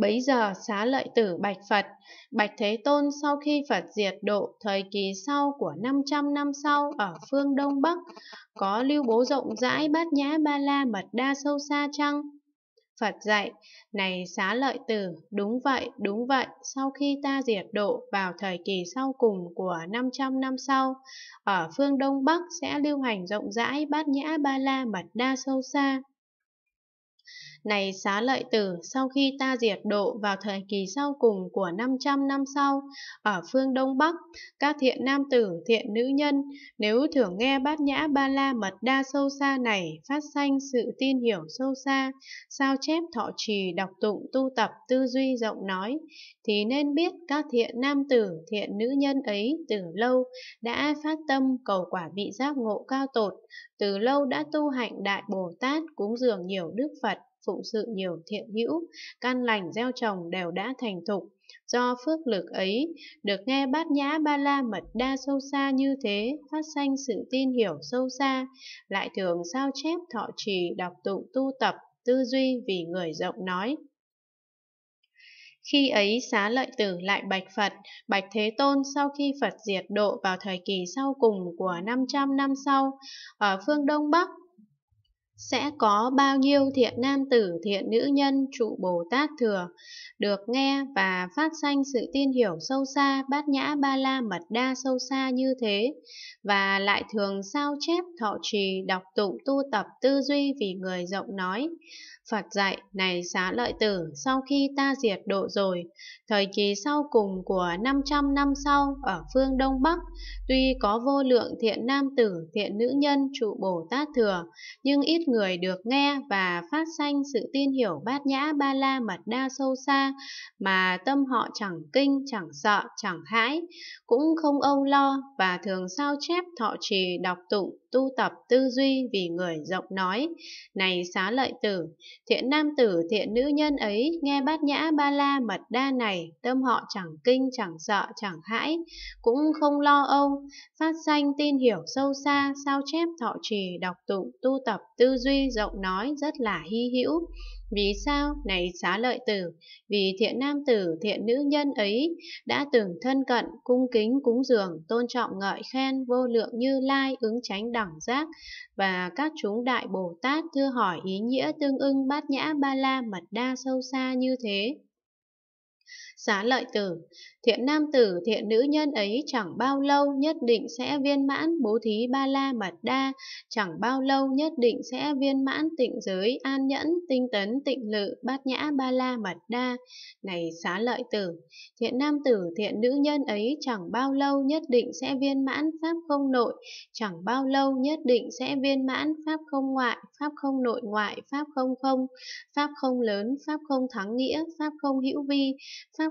Bấy giờ xá lợi tử bạch Phật, bạch Thế Tôn sau khi Phật diệt độ thời kỳ sau của 500 năm sau ở phương Đông Bắc, có lưu bố rộng rãi bát nhã ba la mật đa sâu xa chăng? Phật dạy, này xá lợi tử, đúng vậy, đúng vậy, sau khi ta diệt độ vào thời kỳ sau cùng của 500 năm sau, ở phương Đông Bắc sẽ lưu hành rộng rãi bát nhã ba la mật đa sâu xa. Này xá lợi tử, sau khi ta diệt độ vào thời kỳ sau cùng của 500 năm sau, ở phương Đông Bắc, các thiện nam tử, thiện nữ nhân, nếu thường nghe bát nhã ba la mật đa sâu xa này phát sanh sự tin hiểu sâu xa, sao chép thọ trì đọc tụng tu tập tư duy rộng nói, thì nên biết các thiện nam tử, thiện nữ nhân ấy từ lâu đã phát tâm cầu quả vị giác ngộ cao tột, từ lâu đã tu hạnh Đại Bồ Tát cúng dường nhiều Đức Phật phụng sự nhiều thiện hữu, căn lành gieo trồng đều đã thành thục. Do phước lực ấy, được nghe bát nhã ba la mật đa sâu xa như thế, phát sanh sự tin hiểu sâu xa, lại thường sao chép thọ trì đọc tụng tu tập, tư duy vì người rộng nói, khi ấy xá lợi tử lại bạch Phật, bạch Thế Tôn sau khi Phật diệt độ vào thời kỳ sau cùng của 500 năm sau, ở phương Đông Bắc sẽ có bao nhiêu thiện nam tử thiện nữ nhân trụ Bồ Tát Thừa, được nghe và phát sanh sự tin hiểu sâu xa bát nhã ba la mật đa sâu xa như thế, và lại thường sao chép thọ trì đọc tụng tu tập tư duy vì người rộng nói, Phật dạy, này xá lợi tử, sau khi ta diệt độ rồi, thời kỳ sau cùng của 500 năm sau ở phương Đông Bắc, tuy có vô lượng thiện nam tử, thiện nữ nhân trụ Bồ Tát Thừa, nhưng ít người được nghe và phát sanh sự tin hiểu bát nhã ba la mật đa sâu xa, mà tâm họ chẳng kinh, chẳng sợ, chẳng hãi, cũng không âu lo và thường sao chép thọ trì đọc tụng tu tập tư duy vì người rộng nói. Này xá lợi tử, thiện nam tử thiện nữ nhân ấy nghe bát nhã ba la mật đa này, tâm họ chẳng kinh, chẳng sợ, chẳng hãi, cũng không lo âu, phát sanh tin hiểu sâu xa, sao chép thọ trì, đọc tụng, tu tập tư duy rộng nói rất là hy hữu. Vì sao này xá lợi tử, vì thiện nam tử, thiện nữ nhân ấy đã từng thân cận, cung kính, cúng dường, tôn trọng ngợi khen vô lượng như lai, ứng tránh đẳng giác và các chúng đại Bồ Tát thưa hỏi ý nghĩa tương ưng bát nhã ba la mật đa sâu xa như thế. Xá lợi tử, thiện nam tử, thiện nữ nhân ấy chẳng bao lâu nhất định sẽ viên mãn bố thí ba la mật đa, chẳng bao lâu nhất định sẽ viên mãn tịnh giới, an nhẫn, tinh tấn, tịnh lự, bát nhã ba la mật đa. Này xá lợi tử, thiện nam tử, thiện nữ nhân ấy chẳng bao lâu nhất định sẽ viên mãn pháp không nội, chẳng bao lâu nhất định sẽ viên mãn pháp không ngoại, pháp không nội ngoại, pháp không không, pháp không lớn, pháp không thắng nghĩa, pháp không hữu vi, pháp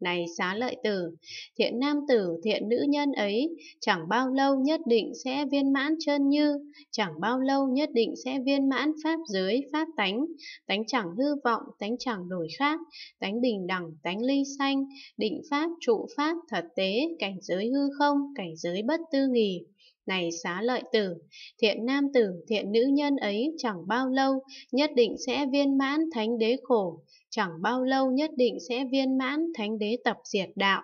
Này xá lợi tử, thiện nam tử, thiện nữ nhân ấy, chẳng bao lâu nhất định sẽ viên mãn chân như, chẳng bao lâu nhất định sẽ viên mãn pháp giới, pháp tánh, tánh chẳng hư vọng, tánh chẳng đổi khác, tánh bình đẳng, tánh ly sanh, định pháp, trụ pháp, thật tế, cảnh giới hư không, cảnh giới bất tư nghỉ. Này xá lợi tử, thiện nam tử, thiện nữ nhân ấy chẳng bao lâu nhất định sẽ viên mãn thánh đế khổ, chẳng bao lâu nhất định sẽ viên mãn thánh đế tập diệt đạo.